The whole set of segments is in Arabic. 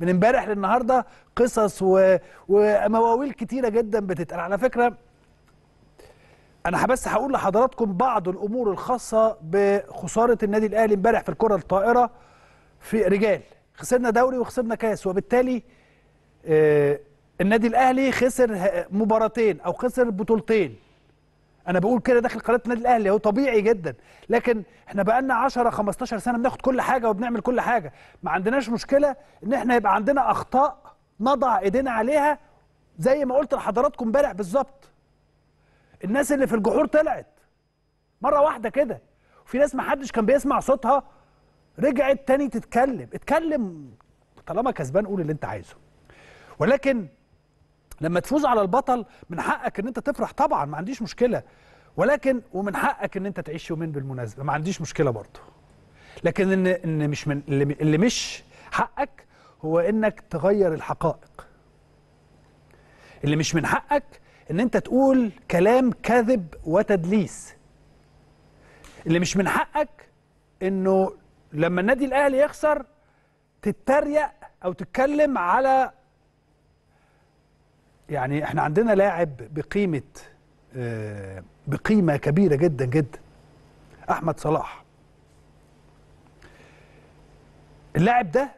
من امبارح للنهارده قصص و... ومواويل كتيره جدا بتتقال على فكره انا بس هقول لحضراتكم بعض الامور الخاصه بخساره النادي الاهلي امبارح في الكره الطائره في رجال خسرنا دوري وخسرنا كاس وبالتالي آه، النادي الاهلي خسر مباراتين او خسر بطولتين انا بقول كده داخل قناه النادي الاهلي هو طبيعي جدا لكن احنا بقى لنا 10 15 سنه بناخد كل حاجه وبنعمل كل حاجه ما عندناش مشكله ان احنا يبقى عندنا اخطاء نضع ايدينا عليها زي ما قلت لحضراتكم امبارح بالظبط الناس اللي في الجحور طلعت مره واحده كده وفي ناس ما حدش كان بيسمع صوتها رجعت تاني تتكلم اتكلم طالما كسبان قول اللي انت عايزه ولكن لما تفوز على البطل من حقك ان انت تفرح طبعا ما عنديش مشكله ولكن ومن حقك ان انت تعيش يومين بالمناسبه ما عنديش مشكله برضه لكن ان ان مش من اللي مش حقك هو انك تغير الحقائق اللي مش من حقك ان انت تقول كلام كذب وتدليس اللي مش من حقك انه لما النادي الاهلي يخسر تتريق او تتكلم على يعني احنا عندنا لاعب بقيمه آه، بقيمه كبيره جدا جدا احمد صلاح اللاعب ده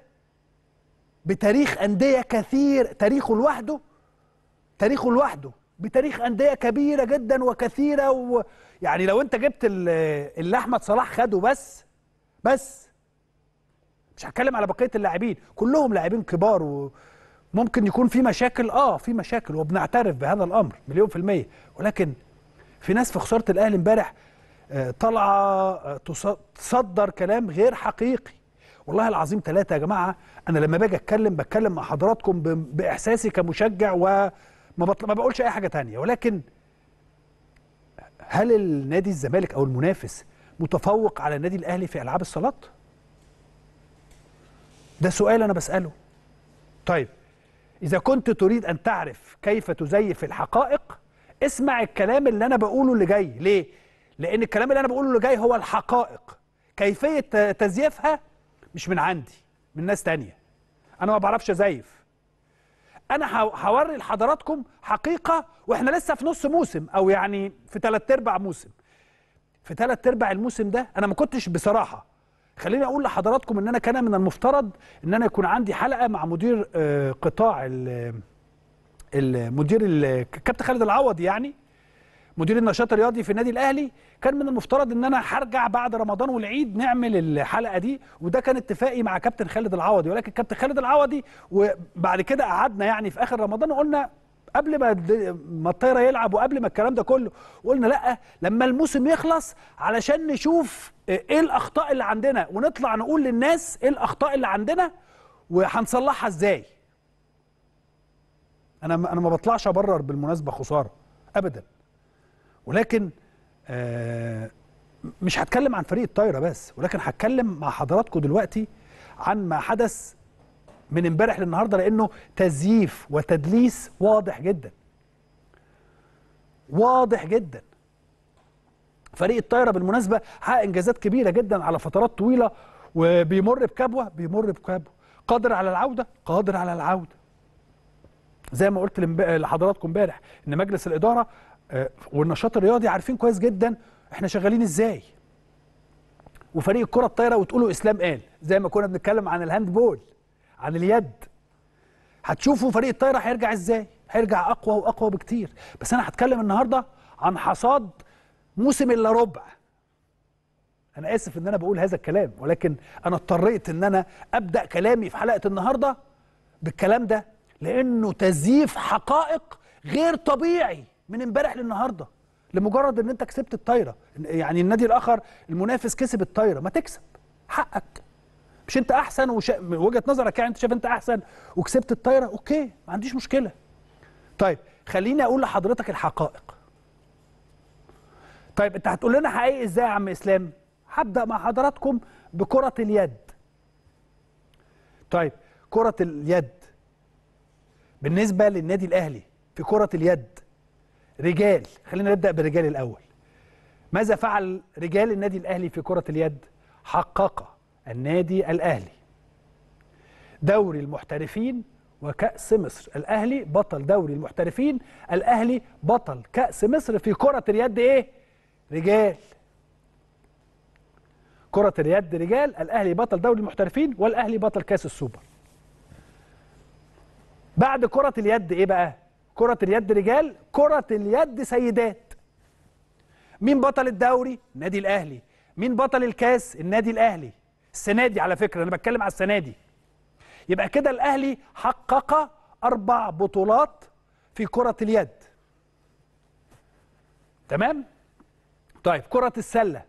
بتاريخ انديه كثير تاريخه لوحده تاريخه لوحده بتاريخ انديه كبيره جدا وكثيره و... يعني لو انت جبت اللي احمد صلاح خده بس بس مش هتكلم على بقيه اللاعبين كلهم لاعبين كبار و... ممكن يكون في مشاكل اه في مشاكل وبنعترف بهذا الامر مليون في الميه ولكن في ناس في خساره الاهلي امبارح آه، طالعه آه، تصدر كلام غير حقيقي والله العظيم ثلاثة يا جماعة أنا لما باجي أتكلم بتكلم مع حضراتكم بإحساسي كمشجع وما بطل... ما بقولش أي حاجة ثانيه ولكن هل النادي الزمالك أو المنافس متفوق على النادي الأهلي في ألعاب الصالات؟ ده سؤال أنا بسأله طيب إذا كنت تريد أن تعرف كيف تزيف الحقائق اسمع الكلام اللي أنا بقوله اللي جاي ليه؟ لأن الكلام اللي أنا بقوله اللي جاي هو الحقائق كيفية تزييفها مش من عندي من ناس تانية أنا ما بعرفش أزيف أنا هوري لحضراتكم حقيقة وإحنا لسه في نص موسم أو يعني في ثلاث أرباع موسم في ثلاث أرباع الموسم ده أنا ما كنتش بصراحة خليني اقول لحضراتكم ان انا كان من المفترض ان انا يكون عندي حلقه مع مدير آه، قطاع المدير الكابتن خالد العوض يعني مدير النشاط الرياضي في النادي الاهلي كان من المفترض ان انا هرجع بعد رمضان والعيد نعمل الحلقه دي وده كان اتفاقي مع كابتن خالد العوضي ولكن كابتن خالد العوضي وبعد كده قعدنا يعني في اخر رمضان وقلنا قبل ما ما الطايره يلعب وقبل ما الكلام ده كله قلنا لا لما الموسم يخلص علشان نشوف ايه الاخطاء اللي عندنا ونطلع نقول للناس ايه الاخطاء اللي عندنا وهنصلحها ازاي انا انا ما بطلعش ابرر بالمناسبه خساره ابدا ولكن آه، مش هتكلم عن فريق الطايره بس ولكن هتكلم مع حضراتكم دلوقتي عن ما حدث من امبارح للنهارده لانه تزييف وتدليس واضح جدا واضح جدا فريق الطايره بالمناسبه حقق انجازات كبيره جدا على فترات طويله وبيمر بكبوه بيمر بكبوه قادر على العوده قادر على العوده زي ما قلت لحضراتكم امبارح ان مجلس الاداره آه، والنشاط الرياضي عارفين كويس جدا احنا شغالين ازاي وفريق الكره الطايره وتقولوا اسلام قال زي ما كنا بنتكلم عن الهاند بول عن اليد هتشوفوا فريق الطايره هيرجع ازاي هيرجع اقوى واقوى بكتير بس انا هتكلم النهارده عن حصاد موسم الا ربع انا اسف ان انا بقول هذا الكلام ولكن انا اضطريت ان انا ابدا كلامي في حلقه النهارده بالكلام ده لانه تزييف حقائق غير طبيعي من امبارح للنهارده لمجرد ان انت كسبت الطايره يعني النادي الاخر المنافس كسب الطايره ما تكسب حقك مش انت احسن وش... من وجهه نظرك يعني انت شايف انت احسن وكسبت الطايره اوكي ما عنديش مشكله طيب خليني اقول لحضرتك الحقائق طيب انت هتقول لنا حقيقي ازاي يا عم اسلام هبدا مع حضراتكم بكره اليد طيب كره اليد بالنسبه للنادي الاهلي في كره اليد رجال خلينا نبدا بالرجال الاول ماذا فعل رجال النادي الاهلي في كره اليد حقق النادي الأهلي دوري المحترفين وكأس مصر الأهلي بطل دوري المحترفين الأهلي بطل كأس مصر في كرة اليد إيه؟ رجال كرة اليد رجال الأهلي بطل دوري المحترفين والأهلي بطل كأس السوبر بعد كرة اليد إيه بقى؟ كرة اليد رجال كرة اليد سيدات مين بطل الدوري؟ النادي الأهلي مين بطل الكاس؟ النادي الأهلي السنه دي على فكره انا بتكلم على السنه دي يبقى كده الاهلي حقق اربع بطولات في كره اليد تمام طيب كره السله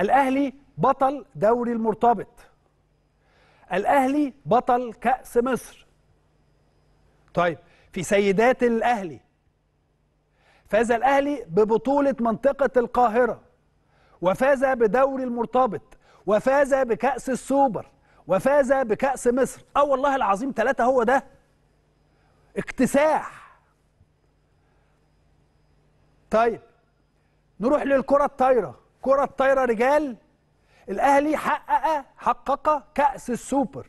الاهلي بطل دوري المرتبط الاهلي بطل كاس مصر طيب في سيدات الاهلي فاز الاهلي ببطوله منطقه القاهره وفاز بدوري المرتبط وفاز بكأس السوبر وفاز بكأس مصر اه والله العظيم ثلاثة هو ده اكتساح طيب نروح للكرة الطايرة كرة الطايرة رجال الأهلي حقق حقق كأس السوبر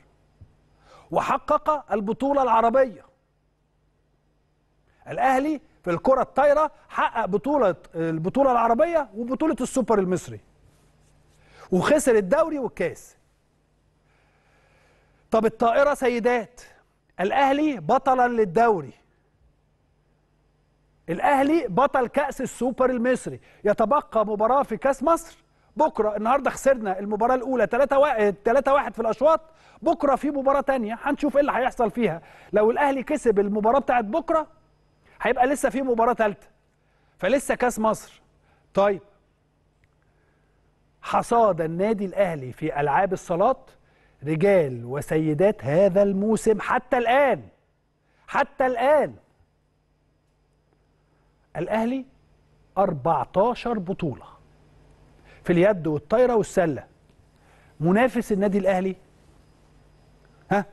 وحقق البطولة العربية الأهلي في الكرة الطايرة حقق بطولة البطولة العربية وبطولة السوبر المصري وخسر الدوري والكاس طب الطائرة سيدات الأهلي بطلا للدوري الأهلي بطل كأس السوبر المصري يتبقى مباراة في كأس مصر بكرة النهاردة خسرنا المباراة الأولى 3 واحد 3 واحد في الأشواط بكرة في مباراة تانية هنشوف إيه اللي هيحصل فيها لو الأهلي كسب المباراة بتاعت بكرة هيبقى لسه في مباراة ثالثة فلسه كأس مصر طيب حصاد النادي الأهلي في ألعاب الصالات رجال وسيدات هذا الموسم حتى الآن حتى الآن الأهلي 14 بطولة في اليد والطايرة والسلة منافس النادي الأهلي ها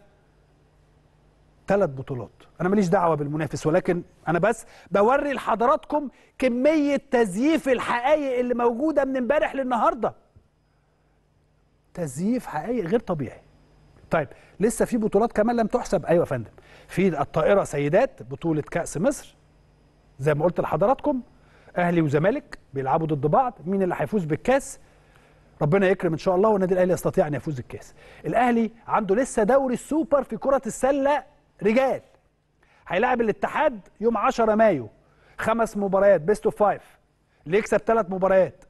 ثلاث بطولات أنا ماليش دعوة بالمنافس ولكن أنا بس بوري لحضراتكم كمية تزييف الحقائق اللي موجودة من امبارح للنهارده تزييف حقيقي غير طبيعي طيب لسه في بطولات كمان لم تحسب ايوه يا فندم في الطائره سيدات بطوله كاس مصر زي ما قلت لحضراتكم اهلي وزمالك بيلعبوا ضد بعض مين اللي هيفوز بالكاس ربنا يكرم ان شاء الله والنادي الاهلي يستطيع ان يفوز الكاس الاهلي عنده لسه دوري السوبر في كره السله رجال هيلاعب الاتحاد يوم 10 مايو خمس مباريات بيست اوف فايف اللي يكسب ثلاث مباريات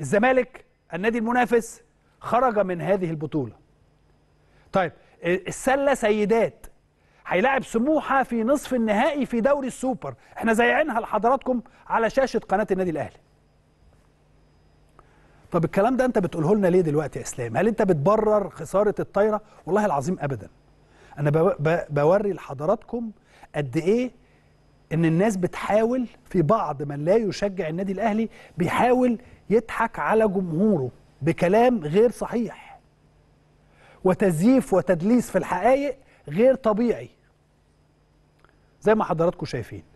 الزمالك النادي المنافس خرج من هذه البطولة طيب السلة سيدات هيلاعب سموحة في نصف النهائي في دوري السوبر احنا زيعينها لحضراتكم على شاشة قناة النادي الأهلي طب الكلام ده انت بتقوله لنا ليه دلوقتي يا اسلام هل انت بتبرر خساره الطايره والله العظيم ابدا انا بوري لحضراتكم قد ايه ان الناس بتحاول في بعض من لا يشجع النادي الاهلي بيحاول يضحك على جمهوره بكلام غير صحيح وتزييف وتدليس في الحقائق غير طبيعي زي ما حضراتكم شايفين